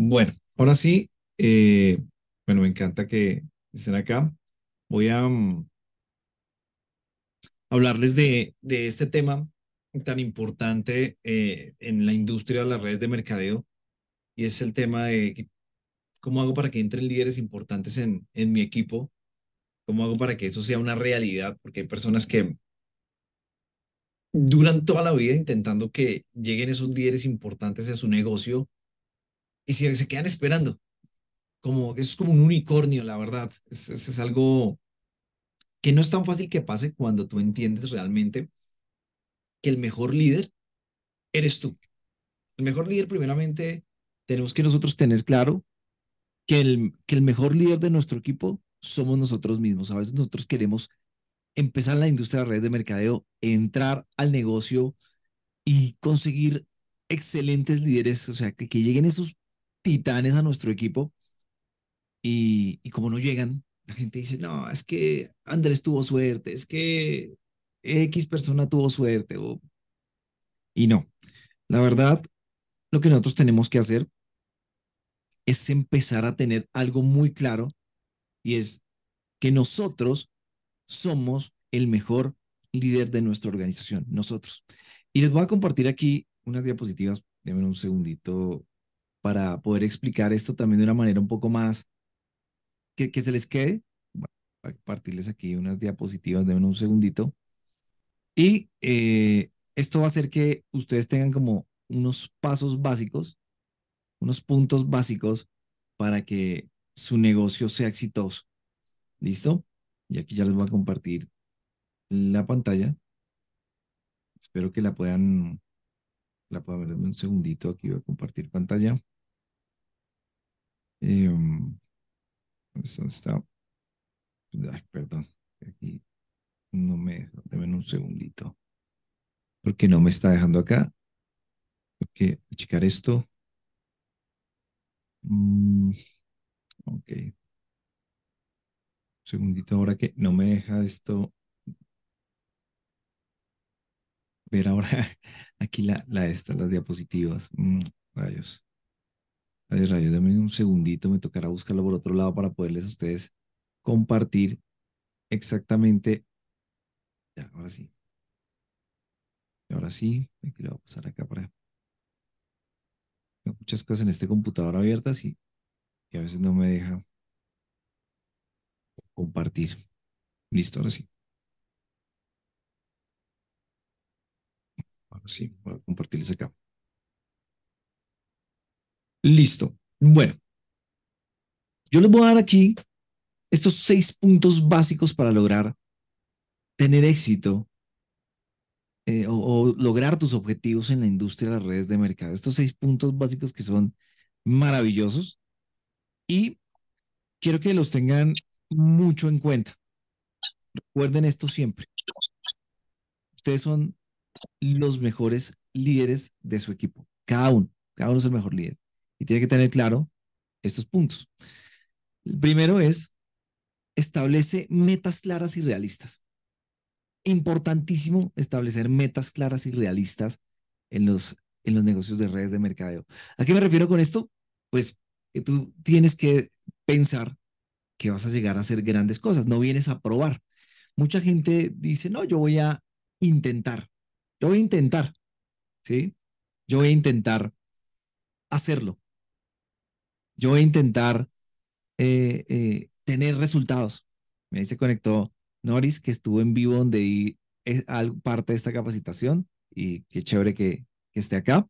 Bueno, ahora sí, eh, bueno, me encanta que estén acá. Voy a mm, hablarles de, este tema tan importante eh, en la industria de las redes de mercadeo y es el tema de cómo hago para que entren líderes importantes en, en mi equipo, cómo hago para que eso sea una realidad, porque hay personas que duran toda la vida intentando que lleguen esos líderes importantes a su negocio y se, se quedan esperando. Como, es como un unicornio, la verdad. Es, es, algo que no es tan fácil que pase cuando tú entiendes realmente que el mejor líder eres tú. El mejor líder, primeramente, tenemos que nosotros tener claro que el, que el mejor líder de nuestro equipo somos nosotros mismos. A veces nosotros queremos empezar en la industria de redes de mercadeo, entrar al negocio y conseguir excelentes líderes, o sea, que, que lleguen esos titanes a nuestro equipo y, como no llegan, la gente dice, no, es que Andrés tuvo suerte, es que X persona tuvo suerte. Y no, la verdad, lo que nosotros tenemos que hacer es empezar a tener algo muy claro y es que nosotros somos el mejor líder de nuestra organización, nosotros. Y les voy a compartir aquí unas diapositivas, denme un segundito para poder explicar esto también de una manera un poco más que, que se les quede. voy a compartirles aquí unas diapositivas de un segundito. Y eh, esto va a hacer que ustedes tengan como unos pasos básicos, unos puntos básicos para que su negocio sea exitoso. ¿Listo? Y aquí ya les voy a compartir la pantalla. Espero que la puedan la puedo ver un segundito. Aquí voy a compartir pantalla. Eh, está. perdón. Aquí no me déme un segundito. Porque no me está dejando acá. porque a checar esto. Mm, ok. segundito ahora que no me deja esto ver ahora aquí la, la esta, las diapositivas. Mm, rayos. Rayos, rayos, dame un segundito, me tocará buscarlo por otro lado para poderles a ustedes compartir exactamente. Ya, ahora sí. Ahora sí, aquí lo voy a pasar acá para. Tengo muchas cosas en este computador abiertas y, y a veces no me deja compartir. Listo, ahora sí. Sí, voy a compartirles acá. Listo. Bueno, yo les voy a dar aquí estos seis puntos básicos para lograr tener éxito eh, o, o, lograr tus objetivos en la industria de las redes de mercado. Estos seis puntos básicos que son maravillosos y quiero que los tengan mucho en cuenta. Recuerden esto siempre. Ustedes son los mejores líderes de su equipo. Cada uno, cada uno es el mejor líder. Y tiene que tener claro estos puntos. El primero es, establece metas claras y realistas. Importantísimo establecer metas claras y realistas en los, en los negocios de redes de mercadeo. ¿A qué me refiero con esto? Pues que eh, tú tienes que pensar que vas a llegar a hacer grandes cosas, no vienes a probar. Mucha gente dice, no, yo voy a intentar, yo voy a intentar, ¿sí? Yo voy a intentar hacerlo. Yo voy a intentar eh, eh, tener resultados. Me se conectó Noris, que estuvo en vivo donde di es eh, parte de esta capacitación y qué chévere que, esté acá,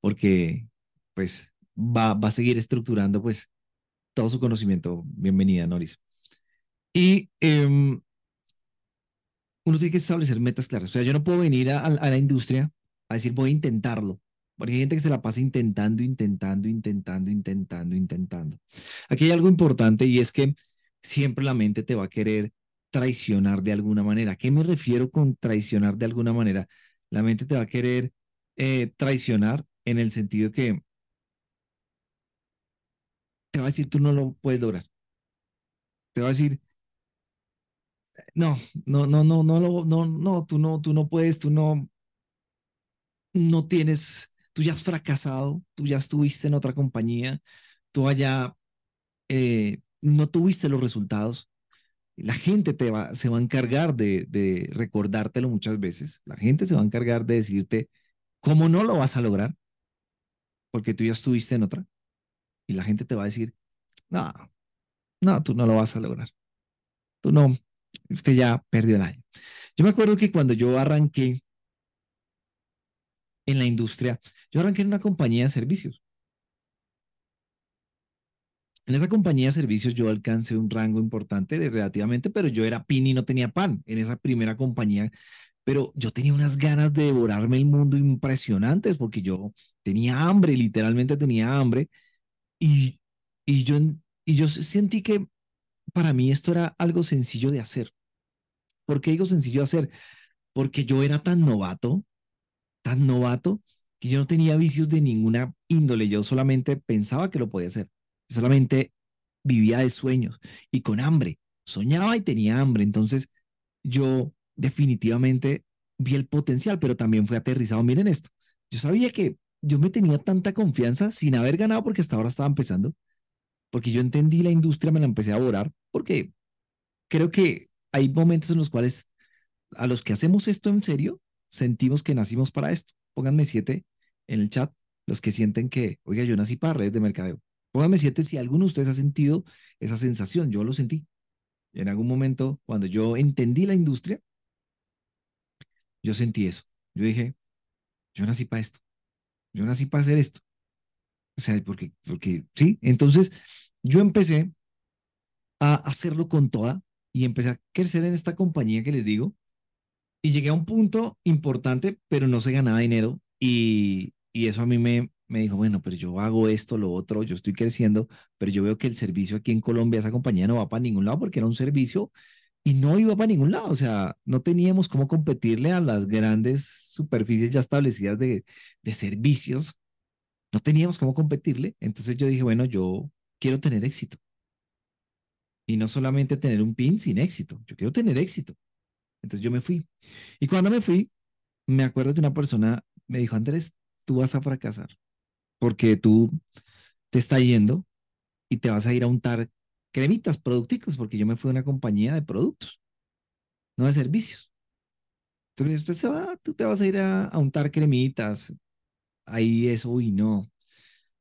porque pues va, va a seguir estructurando pues todo su conocimiento. Bienvenida, Noris. Y em, uno tiene que establecer metas claras. O sea, yo no puedo venir a, la industria a decir voy a intentarlo. Porque hay gente que se la pasa intentando, intentando, intentando, intentando, intentando. Aquí hay algo importante y es que siempre la mente te va a querer traicionar de alguna manera. ¿A qué me refiero con traicionar de alguna manera? La mente te va a querer eh, traicionar en el sentido que te va a decir tú no lo puedes lograr. Te va a decir no, no, no, no, no, no, no, tú no, tú no puedes, tú no, no tienes, tú ya has fracasado, tú ya estuviste en otra compañía, tú allá eh, no tuviste los resultados. La gente te va, se va a encargar de, de recordártelo muchas veces. La gente se va a encargar de decirte cómo no lo vas a lograr, porque tú ya estuviste en otra. Y la gente te va a decir, no, no, tú no lo vas a lograr. Tú no, usted ya perdió el año. Yo me acuerdo que cuando yo arranqué en la industria, yo arranqué en una compañía de servicios. En esa compañía de servicios yo alcancé un rango importante de relativamente, pero yo era pin y no tenía pan en esa primera compañía. Pero yo tenía unas ganas de devorarme el mundo impresionantes porque yo tenía hambre, literalmente tenía hambre. y, yo, y yo sentí que para mí esto era algo sencillo de hacer. ¿Por qué digo sencillo hacer? Porque yo era tan novato, tan novato, que yo no tenía vicios de ninguna índole. Yo solamente pensaba que lo podía hacer. solamente vivía de sueños y con hambre. Soñaba y tenía hambre. Entonces yo definitivamente vi el potencial, pero también fui aterrizado. Miren esto. Yo sabía que yo me tenía tanta confianza sin haber ganado porque hasta ahora estaba empezando, porque yo entendí la industria, me la empecé a borrar porque creo que hay momentos en los cuales a los que hacemos esto en serio, sentimos que nacimos para esto. Pónganme siete en el chat los que sienten que, oiga, yo nací para redes de mercadeo. Pónganme siete si alguno de ustedes ha sentido esa sensación. Yo lo sentí. En algún momento, cuando yo entendí la industria, yo sentí eso. Yo dije, yo nací para esto. Yo nací para hacer esto. O sea, porque, porque sí. Entonces, yo empecé a hacerlo con toda, y empecé a crecer en esta compañía que les digo. Y llegué a un punto importante, pero no se ganaba dinero. Y, eso a mí me, me dijo, bueno, pero yo hago esto, lo otro, yo estoy creciendo, pero yo veo que el servicio aquí en Colombia, esa compañía no va para ningún lado porque era un servicio y no iba para ningún lado. O sea, no teníamos cómo competirle a las grandes superficies ya establecidas de, de servicios. No teníamos cómo competirle. Entonces yo dije, bueno, yo quiero tener éxito y no solamente tener un pin sin éxito, yo quiero tener éxito. Entonces yo me fui. Y cuando me fui, me acuerdo que una persona me dijo, Andrés, tú vas a fracasar porque tú te está yendo y te vas a ir a untar cremitas, producticos, porque yo me fui a una compañía de productos, no de servicios. Entonces me dice, tú te vas a ir a, a untar cremitas. Ahí eso, uy, no.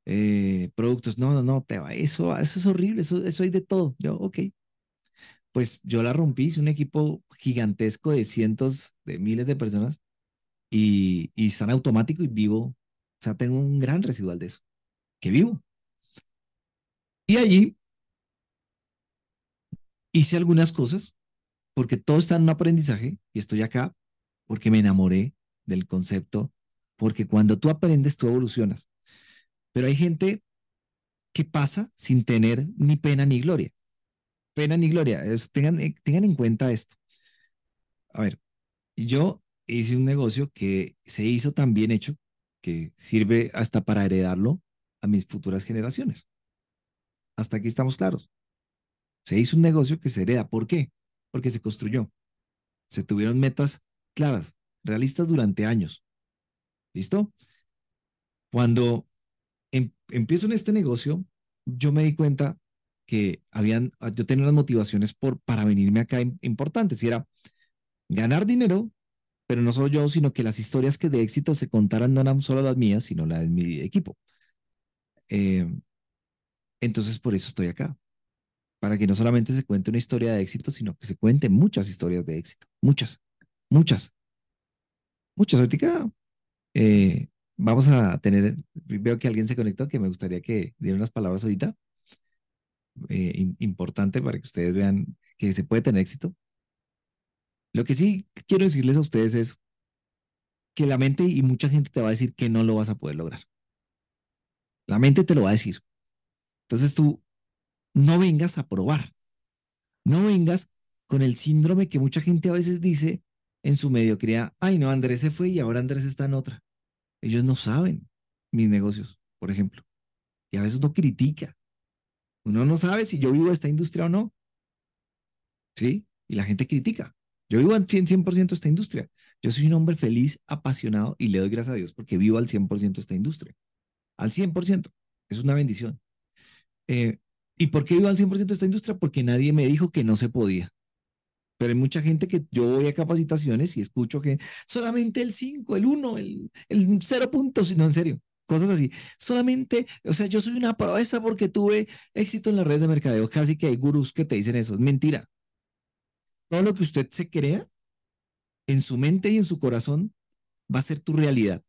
Eh, productos. No, no, no, va eso, ah, eso es horrible, eso, eso hay de todo. Yo, ok. Pues yo la rompí, hice un equipo gigantesco de cientos, de miles de personas y, y están automático y vivo. O sea, tengo un gran residual de eso, que vivo. Y allí hice algunas cosas, porque todo está en un aprendizaje y estoy acá porque me enamoré del concepto, porque cuando tú aprendes, tú evolucionas. Pero hay gente que pasa sin tener ni pena ni gloria. Pena ni gloria. tengan, eh, tengan en cuenta esto. A ver, yo hice un negocio que se hizo tan bien hecho que sirve hasta para heredarlo a mis futuras generaciones. Hasta aquí estamos claros. Se hizo un negocio que se hereda. ¿Por qué? Porque se construyó. Se tuvieron metas claras, realistas durante años. ¿Listo? Cuando Em, empiezo en este negocio, yo me di cuenta que habían, ah, yo tenía unas motivaciones por, para venirme acá importantes y era ganar dinero, pero no solo yo, sino que las historias que de éxito se contaran no eran solo las mías, sino las de mi equipo. Em, entonces por eso estoy acá, para que no solamente se cuente una historia de éxito, sino que se cuente muchas historias de éxito, muchas, muchas, muchas. Ahorita eh, vamos a tener, veo que alguien se conectó, que me gustaría que diera unas palabras ahorita, eh, importante para que ustedes vean que se puede tener éxito. Lo que sí quiero decirles a ustedes es que la mente y mucha gente te va a decir que no lo vas a poder lograr. La mente te lo va a decir. Entonces tú no vengas a probar. No vengas con el síndrome que mucha gente a veces dice en su mediocridad, ay no, Andrés se fue y ahora Andrés está en otra. Ellos no saben mis negocios, por ejemplo. Y a veces no critica. Uno no sabe si yo vivo esta industria o no. ¿Sí? Y la gente critica. Yo vivo al 100%, esta industria. Yo soy un hombre feliz, apasionado y le doy gracias a Dios porque vivo al 100% esta industria. Al 100%. Es una bendición. Eh, ¿Y por qué vivo al 100% esta industria? Porque nadie me dijo que no se podía. Pero hay mucha gente que yo voy a capacitaciones y escucho que solamente el 5, el 1, el, el 0 puntos, no, en serio, cosas así. Solamente, o sea, yo soy una esa porque tuve éxito en las redes de mercadeo. Casi que hay gurús que te dicen eso. Es Mentira. Todo lo que usted se crea en su mente y en su corazón va a ser tu realidad.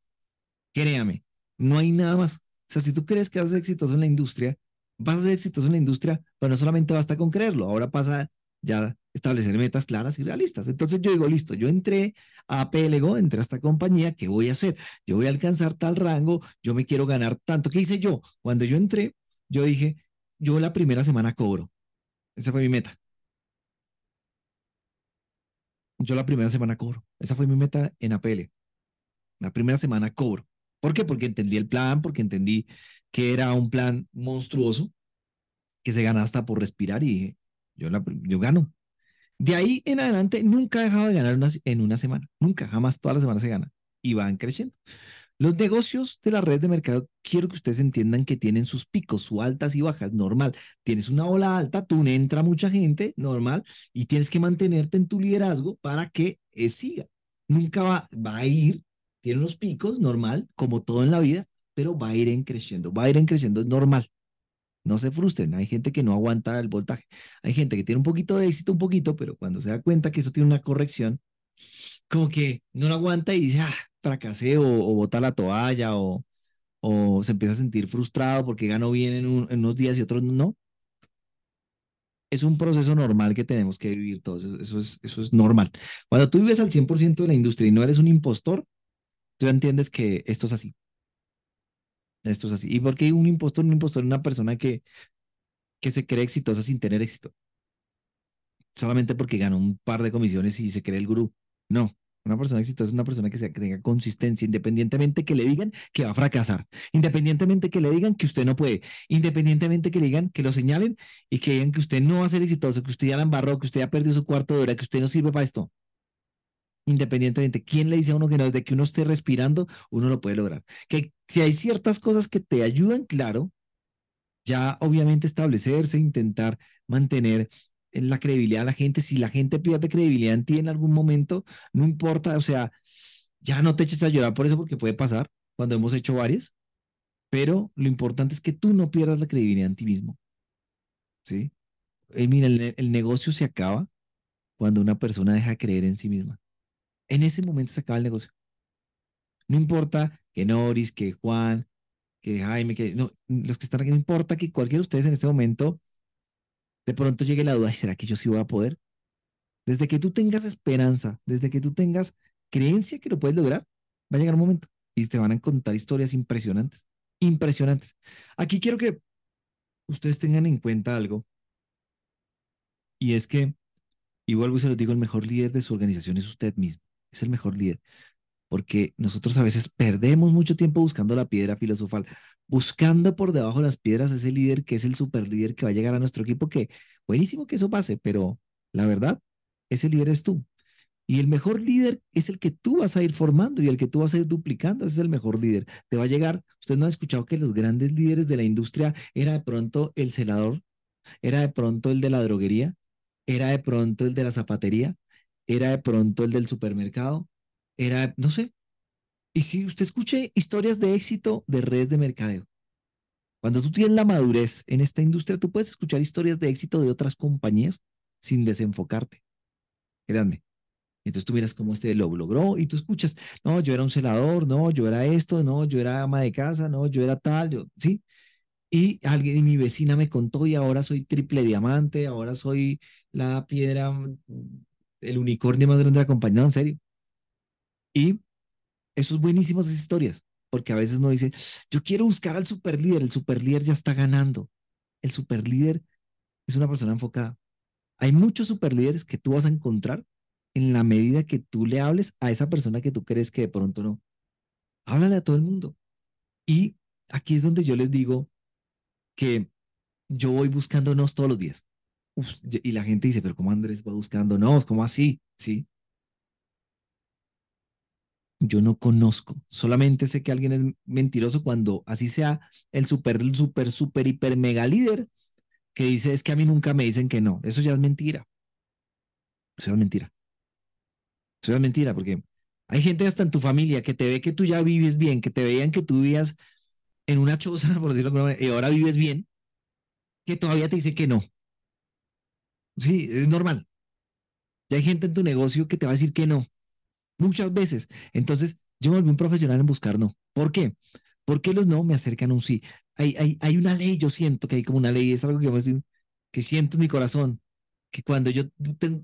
Créame, no hay nada más. O sea, si tú crees que vas a ser exitoso en la industria, vas a ser exitoso en la industria, pero no solamente basta con creerlo, ahora pasa ya establecer metas claras y realistas. Entonces yo digo, listo, yo entré a PLGO, entré a esta compañía, ¿qué voy a hacer? Yo voy a alcanzar tal rango, yo me quiero ganar tanto. ¿Qué hice yo? Cuando yo entré, yo dije, yo la primera semana cobro. Esa fue mi meta. Yo la primera semana cobro. Esa fue mi meta en APL. La primera semana cobro. ¿Por qué? Porque entendí el plan, porque entendí que era un plan monstruoso, que se gana hasta por respirar y dije, yo, yo gano. De ahí en adelante nunca ha dejado de ganar en una semana, nunca, jamás, toda la semana se gana y van creciendo. Los negocios de la red de mercado, quiero que ustedes entiendan que tienen sus picos, sus altas y bajas, normal. Tienes una ola alta, tú entra mucha gente, normal, y tienes que mantenerte en tu liderazgo para que eh, siga. Nunca va, va a ir, tiene unos picos, normal, como todo en la vida, pero va a ir en creciendo, va a ir en creciendo, es normal. No se frustren, hay gente que no aguanta el voltaje, hay gente que tiene un poquito de éxito, un poquito, pero cuando se da cuenta que eso tiene una corrección, como que no lo aguanta y dice, ah, fracasé o, bota la toalla o, o se empieza a sentir frustrado porque ganó bien en, unos días y otros no. Es un proceso normal que tenemos que vivir todos, es, eso es normal. Cuando tú vives al 100% de la industria y no eres un impostor, tú entiendes que esto es así. Esto es así. ¿Y por qué un impostor? Un impostor es una persona que, que se cree exitosa sin tener éxito. Solamente porque gana un par de comisiones y se cree el gurú. No, una persona exitosa es una persona que, que, tenga consistencia, independientemente que le digan que va a fracasar, independientemente que le digan que usted no puede, independientemente que le digan que lo señalen y que digan que usted no va a ser exitoso, que usted ya la embarró, que usted ya perdió su cuarto de hora, que usted no sirve para esto independientemente. ¿Quién le dice a uno que no? Desde que uno esté respirando, uno lo puede lograr. Que si hay ciertas cosas que te ayudan, claro, ya obviamente establecerse, intentar mantener eh, la credibilidad de la gente. Si la gente pierde credibilidad en ti en algún momento, no importa, o sea, ya no te eches a llorar por eso porque puede pasar cuando hemos hecho varias, pero lo importante es que tú no pierdas la credibilidad en ti mismo. ¿Sí? Eh, mira, el, el negocio se acaba cuando una persona deja de creer en sí misma en ese momento se acaba el negocio. No importa que Noris, que Juan, que Jaime, que no, los que están aquí, no importa que cualquiera de ustedes en este momento de pronto llegue la duda, ¿será que yo sí voy a poder? Desde que tú tengas esperanza, desde que tú tengas creencia que lo puedes lograr, va a llegar un momento y te van a contar historias impresionantes, impresionantes. Aquí quiero que ustedes tengan en cuenta algo y es que, y vuelvo y se lo digo, el mejor líder de su organización es usted mismo es el mejor líder. Porque nosotros a veces perdemos mucho tiempo buscando la piedra filosofal, buscando por debajo de las piedras ese líder que es el super líder que va a llegar a nuestro equipo, que buenísimo que eso pase, pero la verdad, ese líder es tú. Y el mejor líder es el que tú vas a ir formando y el que tú vas a ir duplicando. Ese es el mejor líder. Te va a llegar. Usted no ha escuchado que los grandes líderes de la industria era de pronto el celador, era de pronto el de la droguería, era de pronto el de la zapatería, era de pronto el del supermercado, era, no sé. Y si usted escuche historias de éxito de redes de mercadeo, cuando tú tienes la madurez en esta industria, tú puedes escuchar historias de éxito de otras compañías sin desenfocarte. Créanme. Entonces tú miras cómo este lo logró y tú escuchas, no, yo era un celador, no, yo era esto, no, yo era ama de casa, no, yo era tal, ¿sí? Y alguien, y mi vecina me contó y ahora soy triple diamante, ahora soy la piedra el unicornio más grande de en serio. Y eso es esas historias, porque a veces uno dice, yo quiero buscar al superlíder, el superlíder ya está ganando. El superlíder es una persona enfocada. Hay muchos superlíderes que tú vas a encontrar en la medida que tú le hables a esa persona que tú crees que de pronto no. Háblale a todo el mundo. Y aquí es donde yo les digo que yo voy buscándonos todos los días y la gente dice, pero ¿cómo Andrés va buscando? No, ¿cómo así? Sí. Yo no conozco, solamente sé que alguien es mentiroso cuando así sea el súper, súper, super, hiper, mega líder que dice, es que a mí nunca me dicen que no. Eso ya es mentira. Eso es mentira. Eso es mentira, porque hay gente hasta en tu familia que te ve que tú ya vives bien, que te veían que tú vivías en una choza, por decirlo y ahora vives bien, que todavía te dice que no. Sí, es normal. Ya hay gente en tu negocio que te va a decir que no. Muchas veces. Entonces, yo me volví un profesional en buscar no. ¿Por qué? Porque los no me acercan a un sí. Hay, hay, una ley, yo siento que hay como una ley, es algo que me que siento en mi corazón, que cuando yo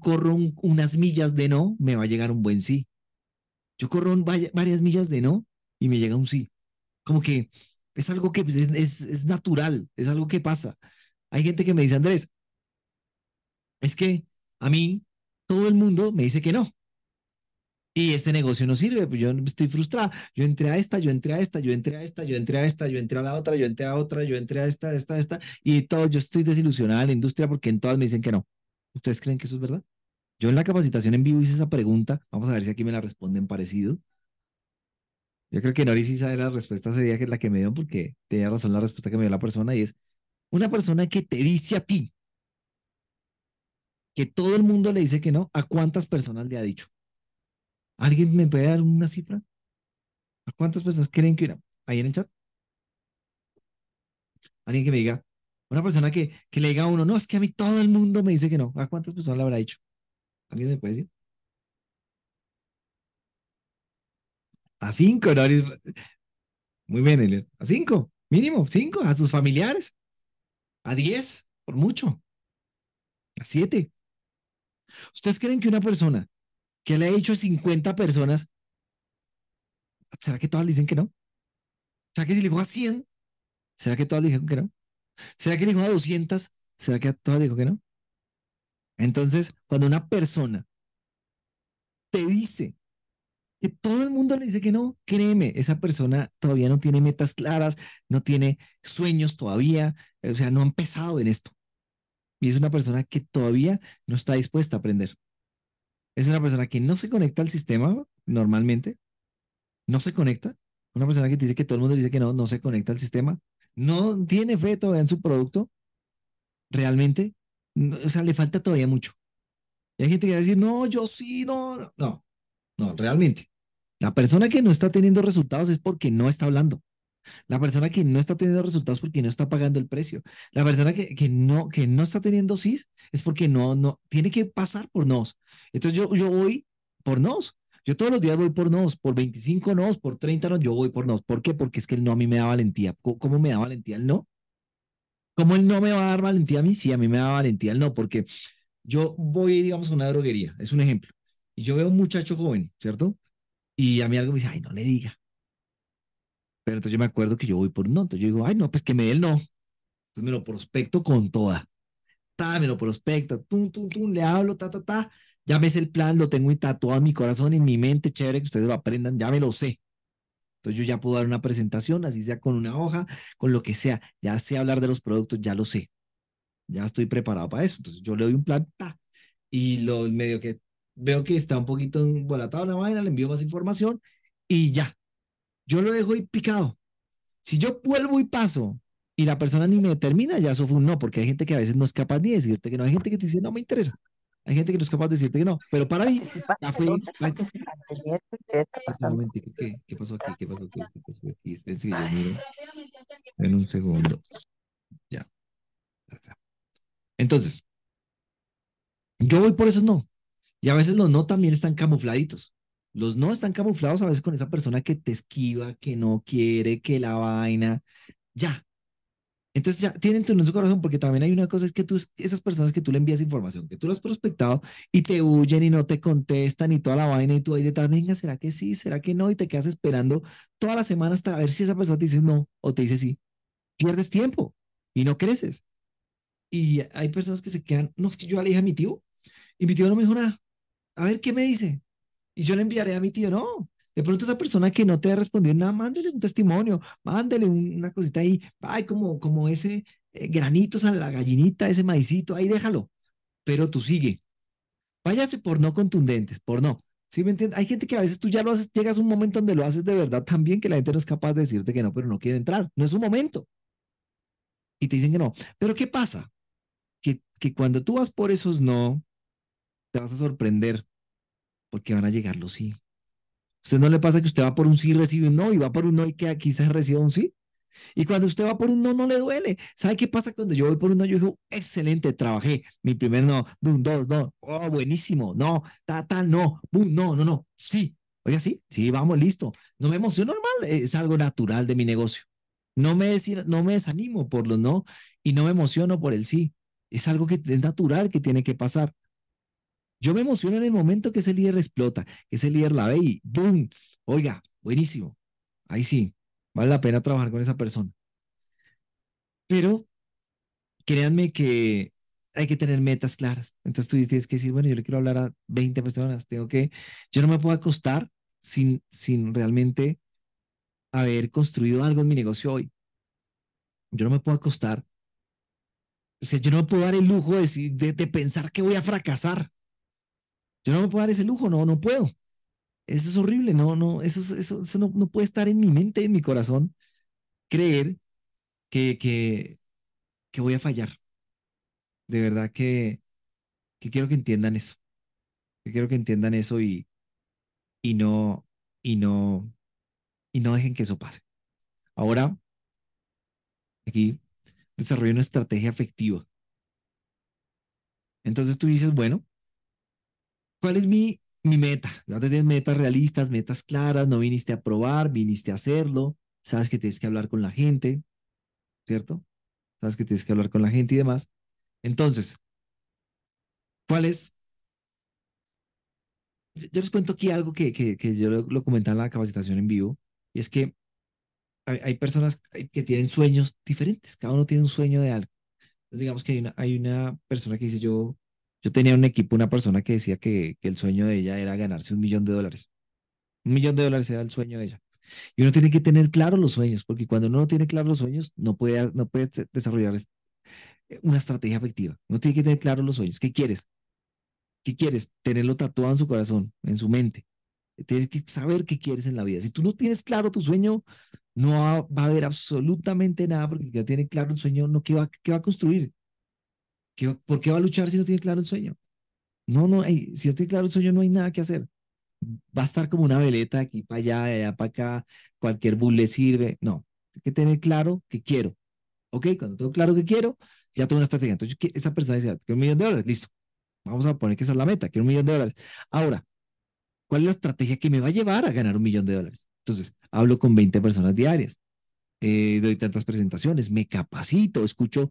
corro unas millas de no, me va a llegar un buen sí. Yo corro varias millas de no y me llega un sí. Como que es algo que pues, es natural, es algo que pasa. Hay gente que me dice, Andrés, es que a mí todo el mundo me dice que no. Y este negocio no sirve, pues yo estoy frustrada. Yo entré a esta, yo entré a esta, yo entré a esta, yo entré a esta, yo entré a la otra, yo entré a otra, yo entré a esta, esta, esta, y todo, yo estoy desilusionada en la industria porque en todas me dicen que no. ¿Ustedes creen que eso es verdad? Yo en la capacitación en vivo hice esa pregunta. Vamos a ver si aquí me la responden parecido. Yo creo que no, sí sabe la respuesta ese que es la que me dio porque tenía razón la respuesta que me dio la persona y es una persona que te dice a ti que todo el mundo le dice que no, ¿a cuántas personas le ha dicho? ¿Alguien me puede dar una cifra? ¿A cuántas personas creen que Ahí en el chat. Alguien que me diga, una persona que, que le diga a uno, no, es que a mí todo el mundo me dice que no. ¿A cuántas personas le habrá dicho? ¿Alguien me puede decir? A cinco, ¿no? Muy bien, A cinco, mínimo, cinco. A sus familiares. A diez, por mucho. A siete. ¿Ustedes creen que una persona que le ha hecho a 50 personas, ¿será que todas le dicen que no? ¿Será que si le dijo a 100, será que todas le dijeron que no? ¿Será que le dijo a 200, será que todas le dijo que no? Entonces, cuando una persona te dice que todo el mundo le dice que no, créeme, esa persona todavía no tiene metas claras, no tiene sueños todavía, o sea, no ha empezado en esto. Y es una persona que todavía no está dispuesta a aprender. Es una persona que no se conecta al sistema normalmente, no se conecta. Una persona que dice que todo el mundo dice que no, no se conecta al sistema, no tiene fe todavía en su producto, realmente, o sea, le falta todavía mucho. Y hay gente que va a decir, no, yo sí, no, no, no, realmente. La persona que no está teniendo resultados es porque no está hablando. La persona que no está teniendo resultados porque no está pagando el precio. La persona que, que no, que no está teniendo SIS es porque no, no, tiene que pasar por nos. Entonces yo, yo voy por nos. Yo todos los días voy por nos, por 25 nos, por 30 nos, yo voy por nos. ¿Por qué? Porque es que el no a mí me da valentía. ¿Cómo me da valentía el no? ¿Cómo el no me va a dar valentía a mí? Sí, a mí me da valentía el no, porque yo voy, digamos, a una droguería, es un ejemplo, y yo veo un muchacho joven, ¿cierto? Y a mí algo me dice, ay, no le diga. Pero entonces yo me acuerdo que yo voy por un no, entonces yo digo, ay, no, pues que me dé el no. Entonces me lo prospecto con toda. Ta, me lo prospecto, tum, tum, tum, le hablo, ta, ta, ta. Ya me el plan, lo tengo y tatuado en mi corazón, en mi mente, chévere que ustedes lo aprendan, ya me lo sé. Entonces yo ya puedo dar una presentación, así sea con una hoja, con lo que sea. Ya sé hablar de los productos, ya lo sé. Ya estoy preparado para eso. Entonces yo le doy un plan, ta. Y lo medio que veo que está un poquito volatado la vaina, le envío más información y ya, yo lo dejo ahí picado. Si yo vuelvo y paso y la persona ni me termina, ya eso fue un no, porque hay gente que a veces no es capaz ni de decirte que no. Hay gente que te dice, no me interesa. Hay gente que no es capaz de decirte que no. Pero para mí, ¿Qué, pasó aquí? ¿Qué pasó aquí? ¿Qué pasó aquí? En un segundo. Ya. Entonces, yo voy por esos no. Y a veces los no también están camufladitos. Los no están camuflados a veces con esa persona que te esquiva, que no quiere, que la vaina. Ya. Entonces ya tienen tu en su corazón porque también hay una cosa, es que tú, esas personas que tú le envías información, que tú lo has prospectado y te huyen y no te contestan y toda la vaina y tú ahí detrás, venga, ¿será que sí? ¿Será que no? Y te quedas esperando toda la semana hasta ver si esa persona te dice no o te dice sí. Pierdes tiempo y no creces. Y hay personas que se quedan, no, es que yo le dije a mi tío y mi tío no me dijo nada. A ver qué me dice y yo le enviaré a mi tío, no. De pronto esa persona que no te ha respondido nada, mándele un testimonio, mándele una cosita ahí, ay, como, como ese eh, granito a la gallinita, ese maicito, ahí déjalo, pero tú sigue. Váyase por no contundentes, por no. si me entiendes? Hay gente que a veces tú ya lo haces, llegas a un momento donde lo haces de verdad también, que la gente no es capaz de decirte que no, pero no quiere entrar, no es su momento. Y te dicen que no. Pero ¿qué pasa? Que, que cuando tú vas por esos no, te vas a sorprender porque van a llegar los sí. ¿Usted no le pasa que usted va por un sí, recibe un no, y va por un no y que quizás recibe un sí? Y cuando usted va por un no, no le duele. ¿Sabe qué pasa cuando yo voy por un no? Yo digo, excelente, trabajé. Mi primer no, un, dos, no, oh, buenísimo, no, tal, tal, no, no, no, no, sí. Oiga, sí, sí, vamos, listo. No me emociono normal, eh, es algo natural de mi negocio. No me, decir, no me desanimo por los no y no me emociono por el sí. Es algo que es natural que tiene que pasar. Yo me emociono en el momento que ese líder explota, que ese líder la ve y ¡boom! Oiga, buenísimo. Ahí sí, vale la pena trabajar con esa persona. Pero créanme que hay que tener metas claras. Entonces tú tienes que decir, bueno, yo le quiero hablar a 20 personas, tengo que, yo no me puedo acostar sin, sin realmente haber construido algo en mi negocio hoy. Yo no me puedo acostar. O yo no me puedo dar el lujo de, de pensar que voy a fracasar. Yo no me puedo dar ese lujo, no, no puedo. Eso es horrible, no, no, eso, eso, eso no, puede estar en mi mente, en mi corazón, creer que, que, que voy a fallar. De verdad que, que quiero que entiendan eso. Que quiero que entiendan eso y, y no, y no, y no dejen que eso pase. Ahora, aquí desarrollo una estrategia afectiva. Entonces tú dices, bueno, ¿Cuál es mi, mi meta? no tienes metas realistas, metas claras, no viniste a probar, viniste a hacerlo, sabes que tienes que hablar con la gente, ¿cierto? Sabes que tienes que hablar con la gente y demás. Entonces, ¿cuál es? Yo les cuento aquí algo que, que, yo lo, comentaba en la capacitación en vivo, y es que hay, personas que tienen sueños diferentes, cada uno tiene un sueño de algo. Entonces, digamos que hay hay una persona que dice, yo yo tenía un equipo, una persona que decía que, el sueño de ella era ganarse un millón de dólares. Un millón de dólares era el sueño de ella. Y uno tiene que tener claro los sueños, porque cuando uno no tiene claro los sueños, no puede, no puede desarrollar eh, una estrategia efectiva. Uno tiene que tener claro los sueños. ¿Qué quieres? ¿Qué quieres? Tenerlo tatuado en su corazón, en su mente. Tienes que saber qué quieres en la vida. Si tú no tienes claro tu sueño, no va, a haber absolutamente nada, porque si no tiene claro el sueño, no, ¿qué, va, ¿qué va a construir? ¿Por qué va a luchar si no tiene claro el sueño? No, no, hay, si no tiene claro el sueño, no hay nada que hacer. Va a estar como una veleta aquí para allá, de allá para acá, cualquier bull le sirve. No, hay que tener claro que quiero. Ok, cuando tengo claro que quiero, ya tengo una estrategia. Entonces, esa esta persona dice, quiero un millón de dólares, listo. Vamos a poner que esa es la meta, quiero un millón de dólares. Ahora, ¿cuál es la estrategia que me va a llevar a ganar un millón de dólares? Entonces, hablo con 20 personas diarias, eh, doy tantas presentaciones, me capacito, escucho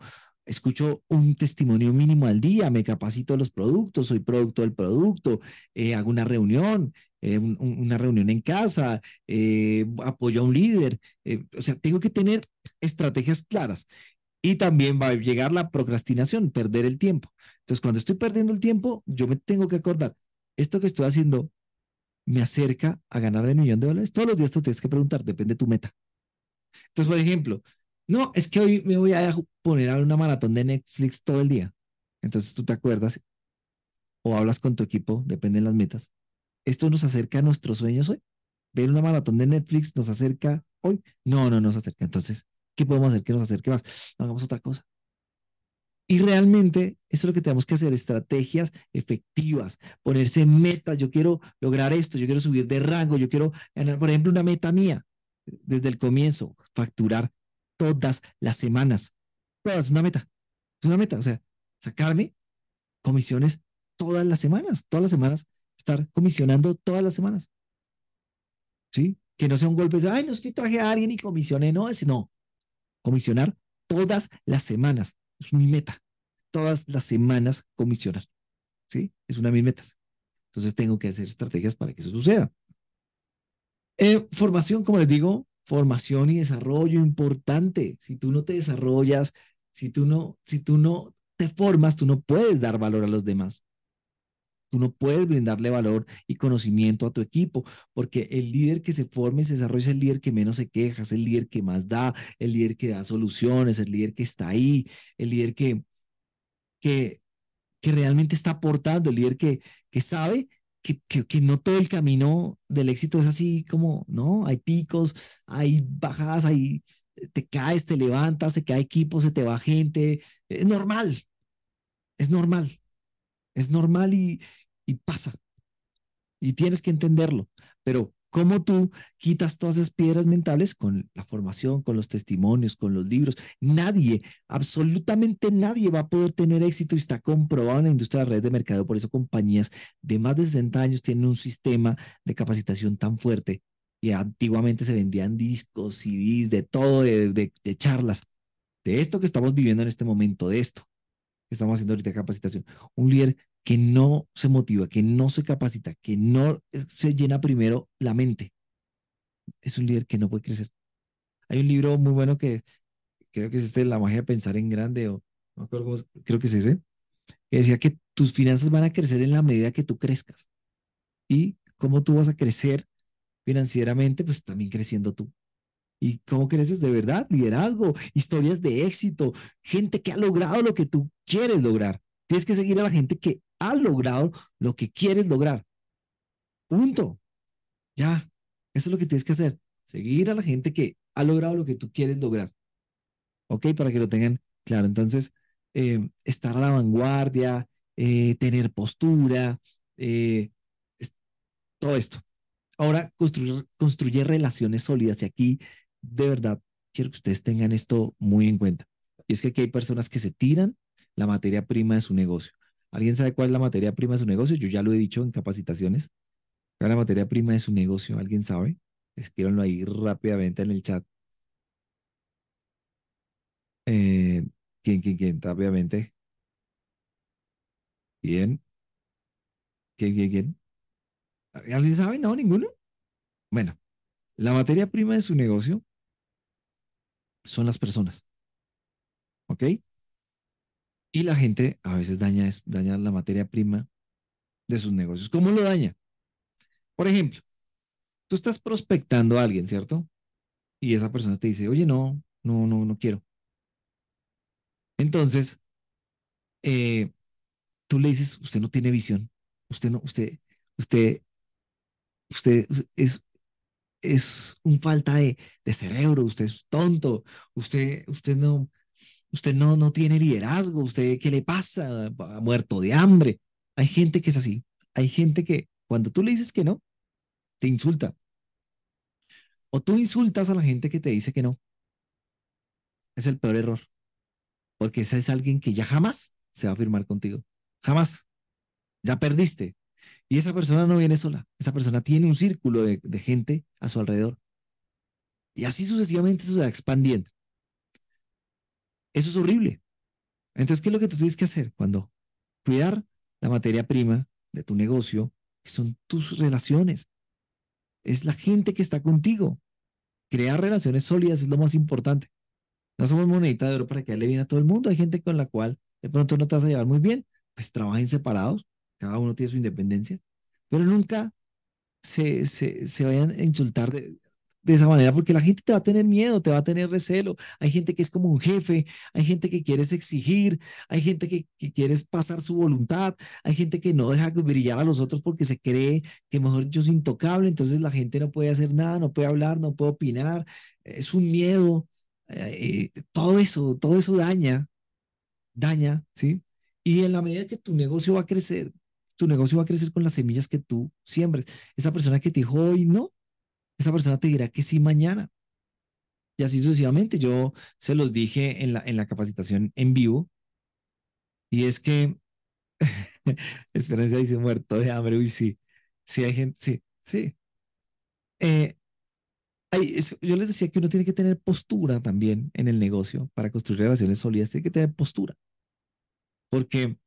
escucho un testimonio mínimo al día, me capacito los productos, soy producto del producto, eh, hago una reunión, eh, una reunión en casa, eh, apoyo a un líder. o sea, tengo que tener estrategias claras. Y también va a llegar la procrastinación, perder el tiempo. Entonces, cuando estoy perdiendo el tiempo, yo me tengo que acordar, esto que estoy haciendo me acerca a ganar un millón de dólares. Todos los días tú tienes que preguntar, depende de tu meta. Entonces, por ejemplo, no, es que hoy me voy a poner a una maratón de Netflix todo el día. Entonces tú te acuerdas o hablas con tu equipo, depende de las metas. Esto nos acerca a nuestros sueños hoy. Ver una maratón de Netflix nos acerca hoy. No, no nos acerca. Entonces, ¿qué podemos hacer que nos acerque más? Hagamos otra cosa. Y realmente eso es lo que tenemos que hacer, estrategias efectivas, ponerse metas. Yo quiero lograr esto, yo quiero subir de rango, yo quiero ganar, por ejemplo, una meta mía desde el comienzo, facturar todas las semanas. Claro, es una meta. Es una meta, o sea, sacarme comisiones todas las semanas, todas las semanas, estar comisionando todas las semanas. ¿Sí? Que no sea un golpe de, ay, no es que traje a alguien y comisioné, no, es no. Comisionar todas las semanas, es mi meta. Todas las semanas comisionar. ¿Sí? Es una de mis metas. Entonces tengo que hacer estrategias para que eso suceda. Eh, formación, como les digo, formación y desarrollo importante. Si tú no te desarrollas, si tú no, si tú no te formas, tú no puedes dar valor a los demás. Tú no puedes brindarle valor y conocimiento a tu equipo, porque el líder que se forme y se desarrolla es el líder que menos se queja, es el líder que más da, el líder que da soluciones, el líder que está ahí, el líder que, que, que realmente está aportando, el líder que, que sabe que, no todo el camino del éxito es así como, ¿no? Hay picos, hay bajadas, hay, eh, te caes, te levantas, se cae equipo, se te va gente. Es normal, es normal, es normal y pasa. Y tienes que entenderlo. Pero cómo tú quitas todas esas piedras mentales con la formación, con los testimonios, con los libros. Nadie, absolutamente nadie va a poder tener éxito y está comprobado en la industria de la red de mercado. Por eso compañías de más de 60 años tienen un sistema de capacitación tan fuerte. Y antiguamente se vendían discos, CDs, de todo, de charlas. De esto que estamos viviendo en este momento, de esto estamos haciendo ahorita capacitación, un líder que no se motiva, que no se capacita, que no eh, se llena primero la mente, es un líder que no puede crecer. Hay un libro muy bueno que creo que es este, La magia de pensar en grande, o no acuerdo cómo, creo que es ese, que decía que tus finanzas van a crecer en la medida que tú crezcas. ¿Y cómo tú vas a crecer financieramente? Pues también creciendo tú. ¿Y cómo creces de verdad? Liderazgo, historias de éxito, gente que ha logrado lo que tú quieres lograr. Tienes que seguir a la gente que ha logrado lo que quieres lograr. Punto. Ya, eso es lo que tienes que hacer. Seguir a la gente que ha logrado lo que tú quieres lograr. ¿Ok? Para que lo tengan claro. Entonces, eh, estar a la vanguardia, eh, tener postura, eh, todo esto. Ahora, construir, construir relaciones sólidas. Y aquí de verdad quiero que ustedes tengan esto muy en cuenta. Y es que aquí hay personas que se tiran la materia prima de su negocio. ¿Alguien sabe cuál es la materia prima de su negocio? Yo ya lo he dicho en capacitaciones. ¿Cuál es la materia prima de su negocio? ¿Alguien sabe? escribanlo ahí rápidamente en el chat. Eh, ¿Quién, quién, quién? Rápidamente. ¿quién? quién, quién? ¿Alguien sabe? No, ninguno. Bueno, la materia prima de su negocio son las personas. ¿Ok? Y la gente a veces daña, daña la materia prima de sus negocios. ¿Cómo lo daña? Por ejemplo, tú estás prospectando a alguien, ¿cierto? Y esa persona te dice, oye, no, no, no, no quiero. Entonces, eh, tú le dices, usted no tiene visión, usted no, usted, usted, usted es es un falta de, cerebro, usted es tonto, usted, usted no, usted no, no tiene liderazgo, usted qué le pasa, ha muerto de hambre. Hay gente que es así, hay gente que cuando tú le dices que no, te insulta. O tú insultas a la gente que te dice que no. Es el peor error, porque ese es alguien que ya jamás se va a firmar contigo, jamás. Ya perdiste, y esa persona no viene sola, esa persona tiene un círculo de, gente a su alrededor. Y así sucesivamente se va expandiendo. Eso es horrible. Entonces, ¿qué es lo que tú tienes que hacer? Cuando cuidar la materia prima de tu negocio, que son tus relaciones, es la gente que está contigo. Crear relaciones sólidas es lo más importante. No somos monedita de oro para que le bien a todo el mundo. Hay gente con la cual de pronto no te vas a llevar muy bien. Pues trabajen separados, cada uno tiene su independencia, pero nunca se, se, vayan a insultar de, esa manera, porque la gente te va a tener miedo, te va a tener recelo. Hay gente que es como un jefe, hay gente que quieres exigir, hay gente que, quieres pasar su voluntad, hay gente que no deja brillar a los otros porque se cree que, mejor dicho, es intocable. Entonces la gente no puede hacer nada, no puede hablar, no puede opinar, es un miedo. Eh, eh, todo eso, todo eso daña, daña, ¿sí? Y en la medida que tu negocio va a crecer, tu negocio va a crecer con las semillas que tú siembres. Esa persona que te dijo hoy no, esa persona te dirá que sí mañana. Y así sucesivamente, yo se los dije en la, en la capacitación en vivo, y es que Esperanza dice muerto de hambre, uy, sí, sí hay gente, sí, sí. Eh, yo les decía que uno tiene que tener postura también en el negocio para construir relaciones sólidas, tiene que tener postura. Porque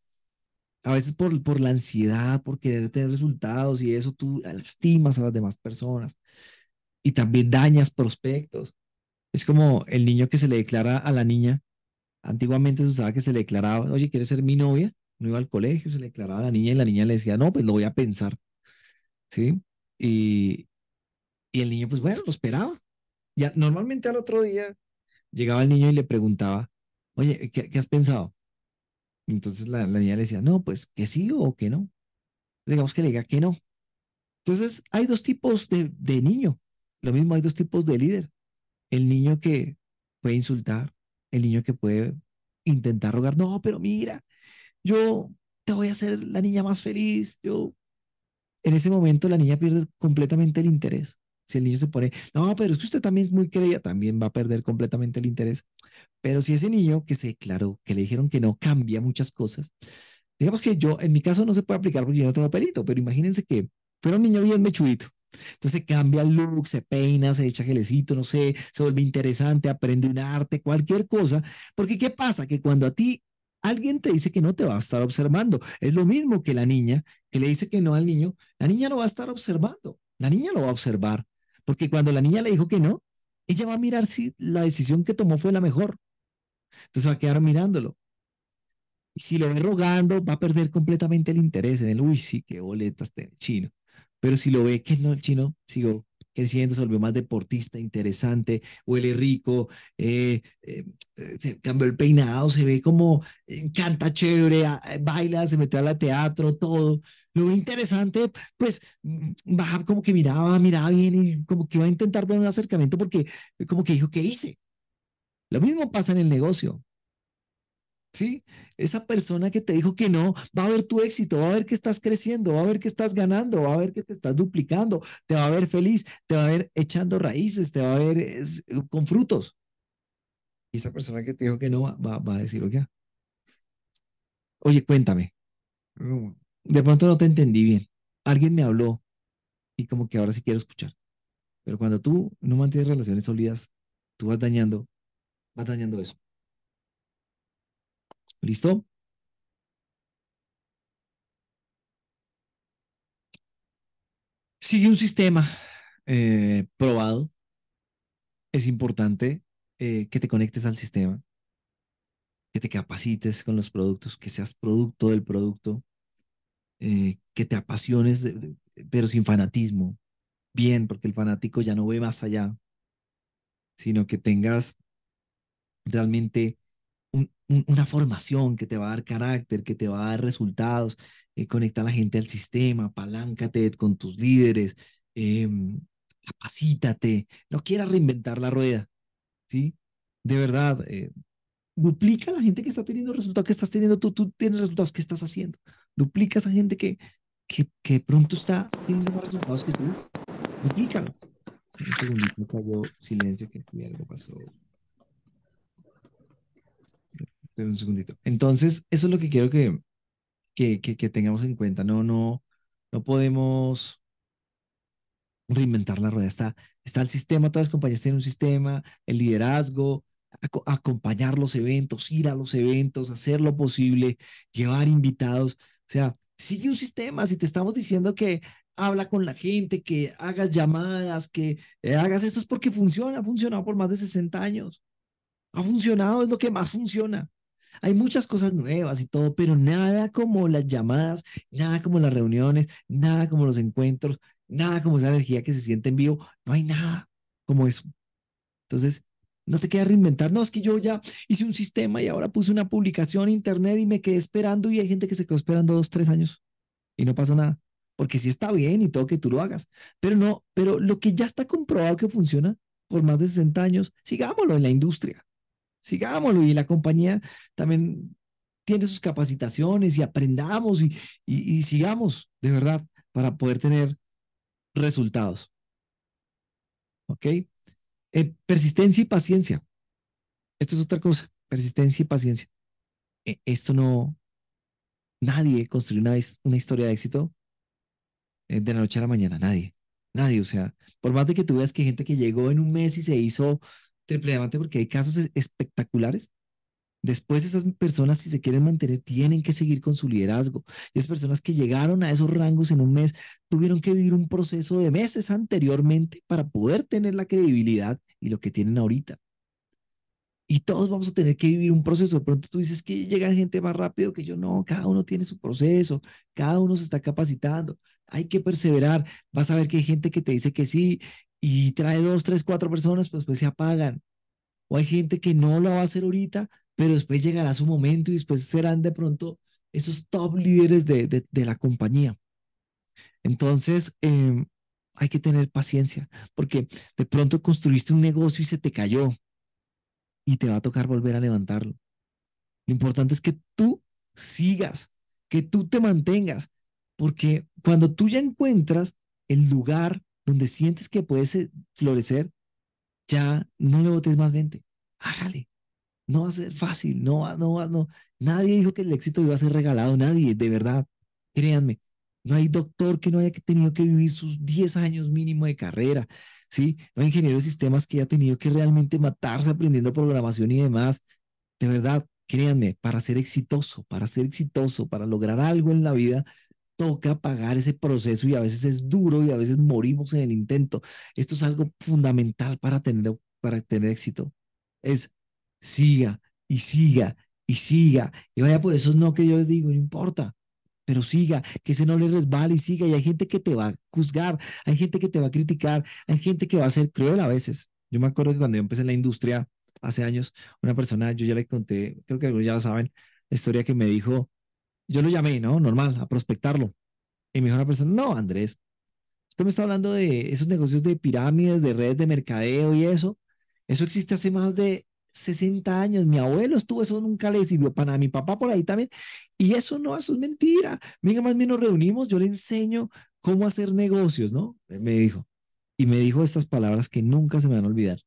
a veces por, por la ansiedad, por querer tener resultados y eso, tú lastimas a las demás personas y también dañas prospectos. Es como el niño que se le declara a la niña. Antiguamente se usaba que se le declaraba, oye, ¿quieres ser mi novia? No iba al colegio, se le declaraba a la niña y la niña le decía, no, pues lo voy a pensar. ¿Sí? Y, y el niño, pues bueno, lo esperaba. Ya, normalmente al otro día llegaba el niño y le preguntaba, oye, qué has pensado? Entonces la, niña le decía, no, pues que sí o que no. Digamos que le diga que no. Entonces hay dos tipos de, de niño. Lo mismo hay dos tipos de líder. El niño que puede insultar, el niño que puede intentar rogar, no, pero mira, yo te voy a hacer la niña más feliz. Yo, en ese momento la niña pierde completamente el interés si el niño se pone, no, pero es que usted también es muy creía también va a perder completamente el interés. Pero si ese niño que se declaró, que le dijeron que no, cambia muchas cosas, digamos que yo, en mi caso no se puede aplicar porque yo no tengo pelito, pero imagínense que fuera un niño bien mechudito. Entonces cambia el look, se peina, se echa gelecito, no sé, se vuelve interesante, aprende un arte, cualquier cosa. Porque ¿qué pasa? Que cuando a ti alguien te dice que no te va a estar observando, es lo mismo que la niña que le dice que no al niño, la niña no va a estar observando, la niña lo va a observar, porque cuando la niña le dijo que no, ella va a mirar si la decisión que tomó fue la mejor. Entonces va a quedar mirándolo. Y si lo ve rogando, va a perder completamente el interés en el, uy, sí, qué boletas el chino. Pero si lo ve que no, el chino, sigo, Creciendo, se volvió más deportista, interesante, huele rico, eh, eh, se cambió el peinado, se ve como canta chévere, eh, baila, se metió a la teatro, todo. Lo interesante, pues, mm, baja como que miraba, miraba bien y como que iba a intentar dar un acercamiento porque como que dijo, ¿qué hice? Lo mismo pasa en el negocio. ¿sí? Esa persona que te dijo que no, va a ver tu éxito, va a ver que estás creciendo, va a ver que estás ganando, va a ver que te estás duplicando, te va a ver feliz, te va a ver echando raíces, te va a ver eh, con frutos. Y esa persona que te dijo que no va, a decir, oye, oye, cuéntame. De pronto no te entendí bien. Alguien me habló y como que ahora sí quiero escuchar. Pero cuando tú no mantienes relaciones sólidas, tú vas dañando, vas dañando eso. ¿Listo? Sigue un sistema eh, probado. Es importante eh, que te conectes al sistema, que te capacites con los productos, que seas producto del producto, eh, que te apasiones, pero sin fanatismo. Bien, porque el fanático ya no ve más allá, sino que tengas realmente una formación que te va a dar carácter, que te va a dar resultados, eh, conecta a la gente al sistema, paláncate con tus líderes, em, capacítate, no quieras reinventar la rueda, ¿sí? De verdad, eh, duplica a la gente que está teniendo resultados, que estás teniendo tú, tú tienes resultados, que estás haciendo? Duplica a esa gente que, que, pronto está teniendo resultados que tú, duplícalo. Un segundito silencio que algo pasó un segundito. Entonces, eso es lo que quiero que, que, que, tengamos en cuenta. No, no, no podemos reinventar la rueda. Está, está el sistema, todas las compañías tienen un sistema, el liderazgo, acompañar los eventos, ir a los eventos, hacer lo posible, llevar invitados. O sea, sigue un sistema. Si te estamos diciendo que habla con la gente, que hagas llamadas, que eh, hagas esto, es porque funciona, ha funcionado por más de 60 años. Ha funcionado, es lo que más funciona. Hay muchas cosas nuevas y todo, pero nada como las llamadas, nada como las reuniones, nada como los encuentros, nada como esa energía que se siente en vivo. No hay nada como eso. Entonces, no te queda reinventar. No, es que yo ya hice un sistema y ahora puse una publicación en internet y me quedé esperando y hay gente que se quedó esperando dos, tres años y no pasó nada. Porque sí está bien y todo que tú lo hagas. Pero no, pero lo que ya está comprobado que funciona por más de 60 años, sigámoslo en la industria sigámoslo. Y la compañía también tiene sus capacitaciones y aprendamos y, y, sigamos, de verdad, para poder tener resultados. ¿Ok? Eh, persistencia y paciencia. Esto es otra cosa, persistencia y paciencia. E, esto no, nadie construye una, historia de éxito eh, de la noche a la mañana, nadie. Nadie, o sea, por más de que tú veas que gente que llegó en un mes y se hizo triple porque hay casos espectaculares. Después esas personas, si se quieren mantener, tienen que seguir con su liderazgo. Y esas personas que llegaron a esos rangos en un mes, tuvieron que vivir un proceso de meses anteriormente para poder tener la credibilidad y lo que tienen ahorita. Y todos vamos a tener que vivir un proceso. De pronto tú dices que llegan gente más rápido que yo. No, cada uno tiene su proceso, cada uno se está capacitando. Hay que perseverar. Vas a ver que hay gente que te dice que sí, y trae dos, tres, cuatro personas, pues, pues se apagan. O hay gente que no lo va a hacer ahorita, pero después llegará su momento y después serán de pronto esos top líderes de, la compañía. Entonces, em, hay que tener paciencia, porque de pronto construiste un negocio y se te cayó y te va a tocar volver a levantarlo. Lo importante es que tú sigas, que tú te mantengas, porque cuando tú ya encuentras el lugar donde sientes que puedes eh, florecer, ya no le botes más 20. Hágale. No va a ser fácil, no no no. Nadie dijo que el éxito iba a ser regalado, nadie, de verdad. Créanme, no hay doctor que no haya tenido que vivir sus 10 años mínimo de carrera, ¿sí? No hay ingeniero de sistemas que haya tenido que realmente matarse aprendiendo programación y demás. De verdad, créanme, para ser exitoso, para ser exitoso, para lograr algo en la vida, toca pagar ese proceso y a veces es duro y a veces morimos en el intento. Esto es algo fundamental para tener, para tener éxito. Es siga y siga y siga y vaya por esos no que yo les digo, no importa. Pero siga, que ese no le resbale y siga. Y hay gente que te va a juzgar, hay gente que te va a criticar, hay gente que va a ser cruel a veces. Yo me acuerdo que cuando yo empecé en la industria hace años, una persona, yo ya le conté, creo que algunos ya saben, la historia que me dijo, yo lo llamé, ¿no? Normal, a prospectarlo. Y me dijo una persona, no, Andrés, usted me está hablando de esos negocios de pirámides, de redes de mercadeo y eso. Eso existe hace más de 60 años. Mi abuelo estuvo eso, nunca le sirvió para nada. Mi papá por ahí también. Y eso no, eso es mentira. Mira, más bien nos reunimos, yo le enseño cómo hacer negocios, ¿no? Eh, me dijo. Y me dijo estas palabras que nunca se me van a olvidar.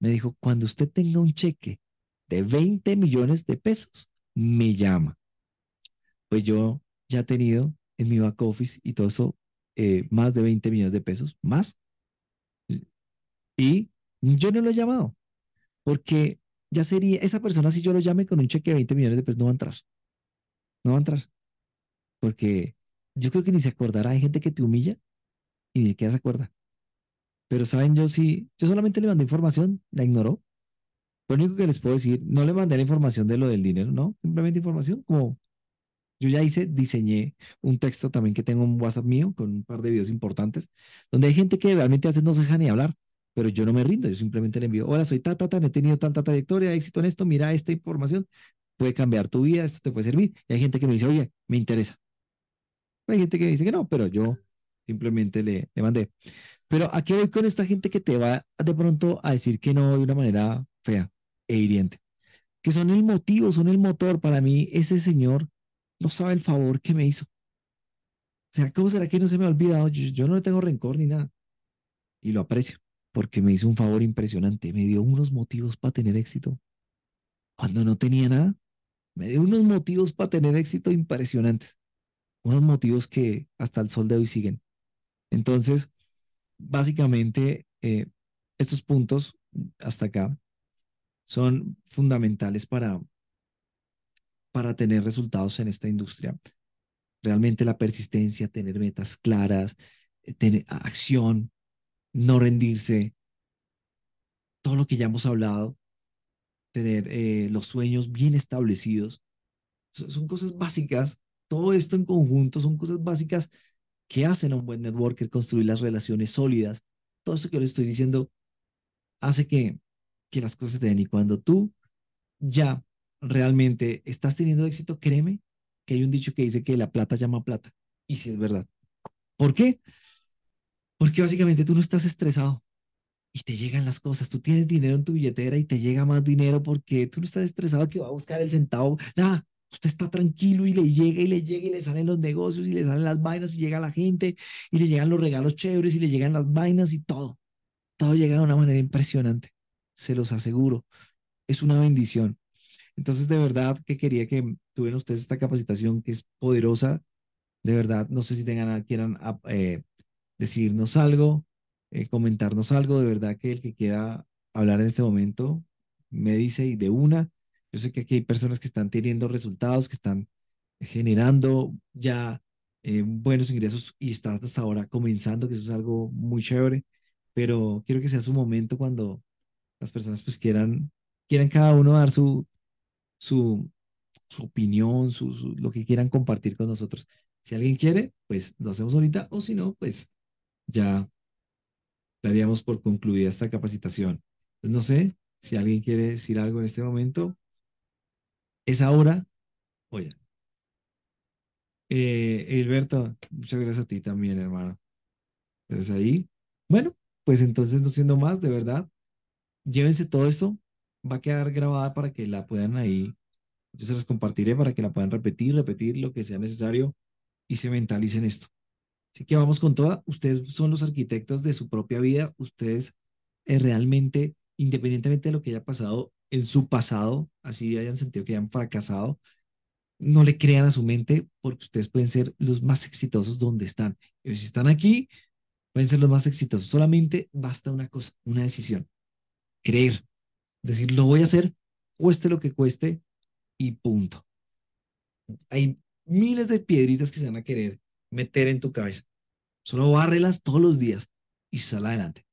Me dijo, cuando usted tenga un cheque de 20 millones de pesos, me llama pues yo ya he tenido en mi back office y todo eso eh, más de 20 millones de pesos, más. Y yo no lo he llamado, porque ya sería, esa persona si yo lo llame con un cheque de 20 millones de pesos no va a entrar, no va a entrar, porque yo creo que ni se acordará, hay gente que te humilla y ni siquiera se acuerda. Pero saben, yo sí, yo solamente le mandé información, la ignoró. Lo único que les puedo decir, no le mandé la información de lo del dinero, no, simplemente información como yo ya hice, diseñé un texto también que tengo un WhatsApp mío con un par de videos importantes, donde hay gente que realmente hace no se deja ni hablar, pero yo no me rindo, yo simplemente le envío, hola, soy ta, he tenido tanta trayectoria, éxito en esto, mira esta información, puede cambiar tu vida, esto te puede servir. Y hay gente que me dice, oye, me interesa. Hay gente que me dice que no, pero yo simplemente le, le mandé. Pero aquí voy con esta gente que te va de pronto a decir que no de una manera fea e hiriente, que son el motivo, son el motor. Para mí, ese señor no sabe el favor que me hizo. O sea, ¿cómo será que no se me ha olvidado? Yo, no le tengo rencor ni nada. Y lo aprecio, porque me hizo un favor impresionante. Me dio unos motivos para tener éxito. Cuando no tenía nada, me dio unos motivos para tener éxito impresionantes. Unos motivos que hasta el sol de hoy siguen. Entonces, básicamente, eh, estos puntos hasta acá son fundamentales para, para tener resultados en esta industria. Realmente la persistencia, tener metas claras, eh, tener acción, no rendirse, todo lo que ya hemos hablado, tener eh, los sueños bien establecidos, son cosas básicas, todo esto en conjunto son cosas básicas que hacen a un buen networker construir las relaciones sólidas. Todo esto que le estoy diciendo hace que, que las cosas se den y cuando tú ya realmente estás teniendo éxito, créeme que hay un dicho que dice que la plata llama plata. Y si es verdad. ¿Por qué? Porque básicamente tú no estás estresado y te llegan las cosas. Tú tienes dinero en tu billetera y te llega más dinero porque tú no estás estresado que va a buscar el centavo. Nada, usted está tranquilo y le llega y le llega y le salen los negocios y le salen las vainas y llega la gente y le llegan los regalos chéveres y le llegan las vainas y todo. Todo llega de una manera impresionante, se los aseguro. Es una bendición. Entonces, de verdad que quería que tuvieran ustedes esta capacitación que es poderosa. De verdad, no sé si tengan, quieran ah, eh, decirnos algo, eh, comentarnos algo. De verdad que el que quiera hablar en este momento me dice y de una. Yo sé que aquí hay personas que están teniendo resultados, que están generando ya eh, buenos ingresos y están hasta ahora comenzando, que eso es algo muy chévere. Pero quiero que sea su momento cuando las personas pues quieran, quieran cada uno dar su, su, opinión, lo que quieran compartir con nosotros. Si alguien quiere, pues lo hacemos ahorita o si no, pues ya daríamos por concluida esta capacitación. Pues no sé si alguien quiere decir algo en este momento. Es ahora. Oye. Eh, Gilberto, muchas gracias a ti también, hermano. Eres ahí. Bueno, pues entonces, no siendo más, de verdad, llévense todo esto, va a quedar grabada para que la puedan ahí, yo se las compartiré para que la puedan repetir, repetir lo que sea necesario y se mentalicen esto. Así que vamos con toda, ustedes son los arquitectos de su propia vida, ustedes eh, realmente, independientemente de lo que haya pasado en su pasado, así hayan sentido que hayan fracasado, no le crean a su mente porque ustedes pueden ser los más exitosos donde están. Y si están aquí, pueden ser los más exitosos. Solamente basta una cosa, una decisión, creer Decir, lo voy a hacer, cueste lo que cueste y punto. Hay miles de piedritas que se van a querer meter en tu cabeza. Solo bárrelas todos los días y sale adelante.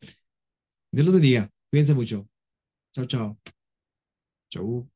Dios los bendiga. Cuídense mucho. Chao, chao. Chau.